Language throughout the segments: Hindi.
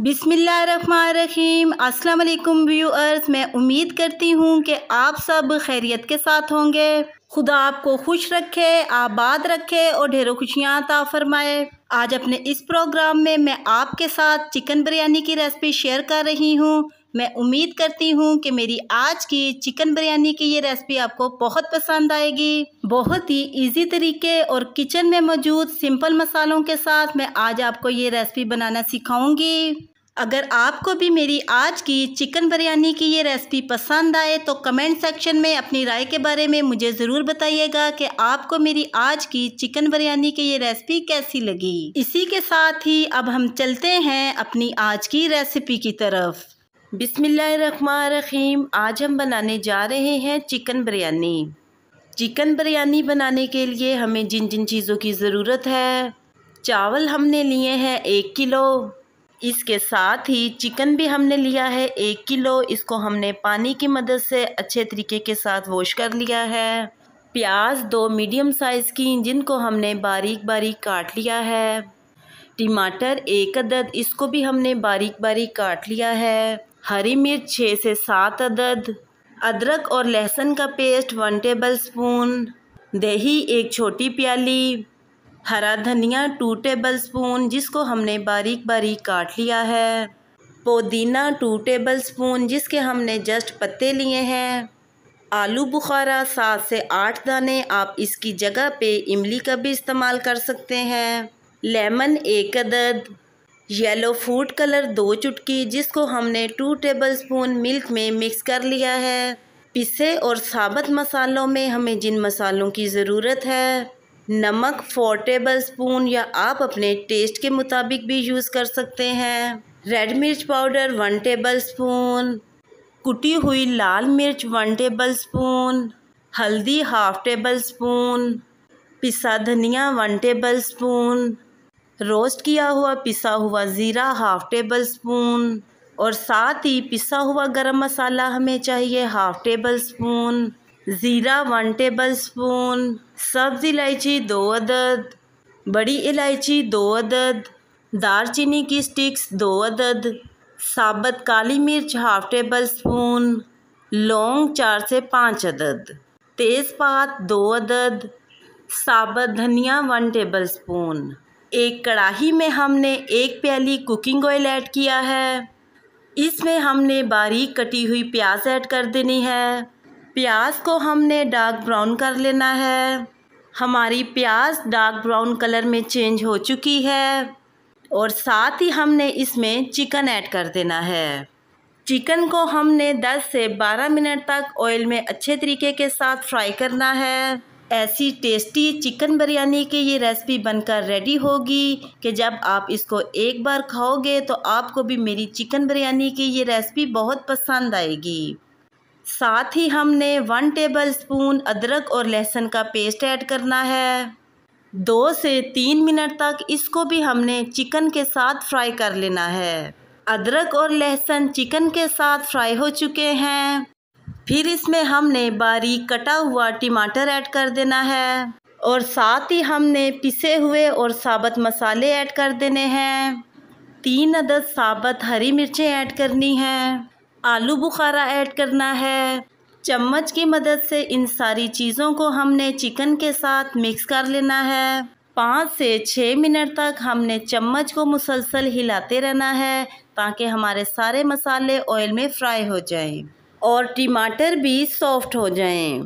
बिसमीम असलम व्यूअर्स मैं उम्मीद करती हूँ कि आप सब खैरियत के साथ होंगे खुदा आपको खुश रखे आबाद रखे और ढेरों खुशियाँ अता फरमाए आज अपने इस प्रोग्राम में मैं आपके साथ चिकन बिरयानी की रेसिपी शेयर कर रही हूँ मैं उम्मीद करती हूँ कि मेरी आज की चिकन बिरयानी की ये रेसिपी आपको बहुत पसंद आएगी बहुत ही इजी तरीके और किचन में मौजूद सिंपल मसालों के साथ मैं आज आपको ये रेसिपी बनाना सिखाऊंगी अगर आपको भी मेरी आज की चिकन बिरयानी की ये रेसिपी पसंद आए तो कमेंट सेक्शन में अपनी राय के बारे में मुझे ज़रूर बताइएगा कि आपको मेरी आज की चिकन बिरयानी की ये रेसिपी कैसी लगी इसी के साथ ही अब हम चलते हैं अपनी आज की रेसिपी की तरफ बिसमीम आज हम बनाने जा रहे हैं चिकन बिरयानी चिकन बिरयानी बनाने के लिए हमें जिन जिन चीज़ों की ज़रूरत है चावल हमने लिए हैं एक किलो इसके साथ ही चिकन भी हमने लिया है एक किलो इसको हमने पानी की मदद से अच्छे तरीके के साथ वॉश कर लिया है प्याज दो मीडियम साइज़ की जिनको हमने बारीक बारीक काट लिया है टमाटर एक अदद इसको भी हमने बारीक बारीक काट लिया है हरी मिर्च छः से सात अदद अदरक और लहसुन का पेस्ट वन टेबल स्पून दही एक छोटी प्याली हरा धनिया टू टेबल स्पून जिसको हमने बारीक बारीक काट लिया है पुदीना टू टेबल स्पून जिसके हमने जस्ट पत्ते लिए हैं आलू बुखारा सात से आठ दाने आप इसकी जगह पे इमली का भी इस्तेमाल कर सकते हैं लेमन एक अदद येलो फूड कलर दो चुटकी जिसको हमने टू टेबल स्पून मिल्क में मिक्स कर लिया है पिसे और साबत मसालों में हमें जिन मसालों की ज़रूरत है नमक फोर टेबल स्पून या आप अपने टेस्ट के मुताबिक भी यूज़ कर सकते हैं रेड मिर्च पाउडर वन टेबल स्पून कुटी हुई लाल मिर्च वन टेबल स्पून हल्दी हाफ टेबल स्पून पिसा धनिया वन टेबल स्पून रोस्ट किया हुआ पिसा हुआ ज़ीरा हाफ़ टेबल स्पून और साथ ही पिसा हुआ गरम मसाला हमें चाहिए हाफ़ टेबल स्पून ज़ीरा वन टेबल स्पून सब्ज़ इलायची दो अदद बड़ी इलायची दो अदद दारचीनी की स्टिक्स दो अदद साबत काली मिर्च हाफ़ टेबल स्पून लौंग चार से पाँच अदद तेज़पात दो अदद साबत धनिया वन टेबल स्पून एक कढ़ाही में हमने एक प्याली कुकिंग ऑयल ऐड किया है इसमें हमने बारीक कटी हुई प्याज ऐड कर देनी है प्याज को हमने डार्क ब्राउन कर लेना है हमारी प्याज डार्क ब्राउन कलर में चेंज हो चुकी है और साथ ही हमने इसमें चिकन ऐड कर देना है चिकन को हमने 10 से 12 मिनट तक ऑयल में अच्छे तरीके के साथ फ्राई करना है ऐसी टेस्टी चिकन बिरयानी की ये रेसिपी बनकर रेडी होगी कि जब आप इसको एक बार खाओगे तो आपको भी मेरी चिकन बिरयानी की ये रेसिपी बहुत पसंद आएगी साथ ही हमने वन टेबल स्पून अदरक और लहसुन का पेस्ट ऐड करना है दो से तीन मिनट तक इसको भी हमने चिकन के साथ फ्राई कर लेना है अदरक और लहसुन चिकन के साथ फ्राई हो चुके हैं फिर इसमें हमने बारीक कटा हुआ टमाटर ऐड कर देना है और साथ ही हमने पिसे हुए और साबत मसाले ऐड कर देने हैं तीन अदद साबत हरी मिर्चें ऐड करनी हैं आलू बुखारा ऐड करना है चम्मच की मदद से इन सारी चीज़ों को हमने चिकन के साथ मिक्स कर लेना है पाँच से छः मिनट तक हमने चम्मच को मुसलसल हिलाते रहना है ताकि हमारे सारे मसाले ऑयल में फ्राई हो जाएं। और टमाटर भी सॉफ्ट हो जाएं।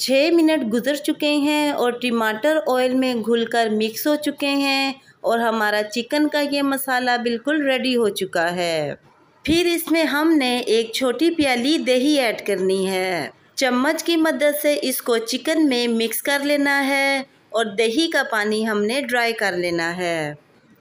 छः मिनट गुजर चुके हैं और टमाटर ऑयल में घुलकर मिक्स हो चुके हैं और हमारा चिकन का ये मसाला बिल्कुल रेडी हो चुका है फिर इसमें हमने एक छोटी प्याली दही ऐड करनी है चम्मच की मदद से इसको चिकन में मिक्स कर लेना है और दही का पानी हमने ड्राई कर लेना है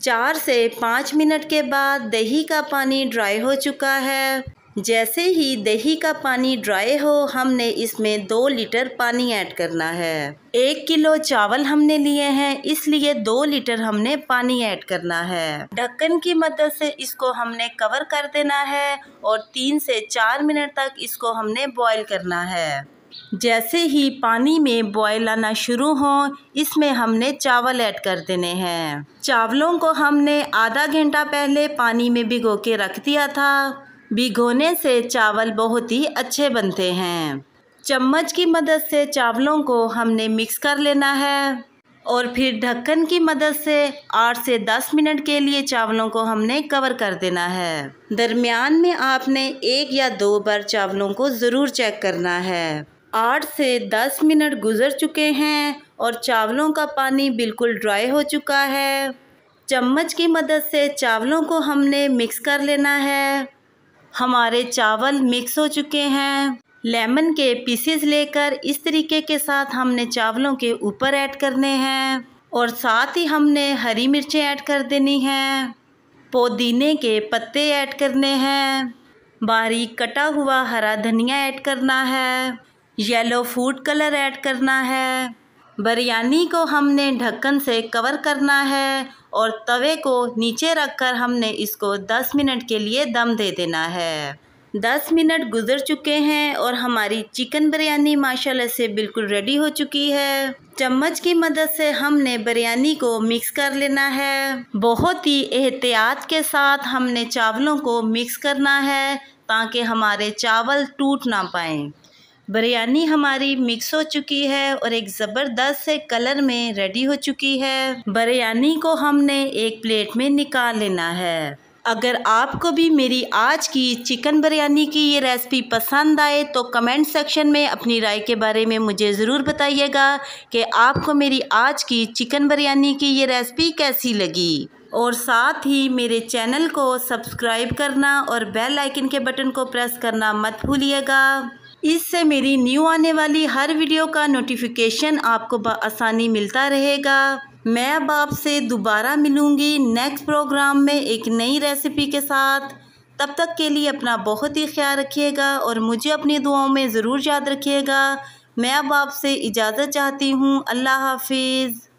चार से पाँच मिनट के बाद दही का पानी ड्राई हो चुका है जैसे ही दही का पानी ड्राई हो हमने इसमें दो लीटर पानी ऐड करना है एक किलो चावल हमने लिए हैं इसलिए दो लीटर हमने पानी ऐड करना है ढक्कन की मदद से इसको हमने कवर कर देना है और तीन से चार मिनट तक इसको हमने बॉईल करना है जैसे ही पानी में बॉयल आना शुरू हो इसमें हमने चावल ऐड कर देने हैं चावलों को हमने आधा घंटा पहले पानी में भिगो के रख दिया था भिगोने से चावल बहुत ही अच्छे बनते हैं चम्मच की मदद से चावलों को हमने मिक्स कर लेना है और फिर ढक्कन की मदद से आठ से दस मिनट के लिए चावलों को हमने कवर कर देना है दरमियान में आपने एक या दो बार चावलों को ज़रूर चेक करना है आठ से दस मिनट गुजर चुके हैं और चावलों का पानी बिल्कुल ड्राई हो चुका है चम्मच की मदद से चावलों को हमने मिक्स कर लेना है हमारे चावल मिक्स हो चुके हैं लेमन के पीसेस लेकर इस तरीके के साथ हमने चावलों के ऊपर ऐड करने हैं और साथ ही हमने हरी मिर्चें ऐड कर देनी हैं पुदीने के पत्ते ऐड करने हैं बारीक कटा हुआ हरा धनिया ऐड करना है येलो फूड कलर ऐड करना है बिरयानी को हमने ढक्कन से कवर करना है और तवे को नीचे रखकर हमने इसको 10 मिनट के लिए दम दे देना है 10 मिनट गुजर चुके हैं और हमारी चिकन बिरयानी माशाल्लाह से बिल्कुल रेडी हो चुकी है चम्मच की मदद से हमने बिरयानी को मिक्स कर लेना है बहुत ही एहतियात के साथ हमने चावलों को मिक्स करना है ताकि हमारे चावल टूट ना पाए बिरयानी हमारी मिक्स हो चुकी है और एक ज़बरदस्त से कलर में रेडी हो चुकी है बिरयानी को हमने एक प्लेट में निकाल लेना है अगर आपको भी मेरी आज की चिकन बिरयानी की ये रेसिपी पसंद आए तो कमेंट सेक्शन में अपनी राय के बारे में मुझे ज़रूर बताइएगा कि आपको मेरी आज की चिकन बिरयानी की ये रेसिपी कैसी लगी और साथ ही मेरे चैनल को सब्सक्राइब करना और बेल आइकन के बटन को प्रेस करना मत भूलिएगा इससे मेरी न्यू आने वाली हर वीडियो का नोटिफिकेशन आपको आसानी मिलता रहेगा मैं अब आपसे दोबारा मिलूँगी नेक्स्ट प्रोग्राम में एक नई रेसिपी के साथ तब तक के लिए अपना बहुत ही ख्याल रखिएगा और मुझे अपनी दुआओं में ज़रूर याद रखिएगा मैं अब आपसे इजाज़त चाहती हूँ अल्लाह हाफिज़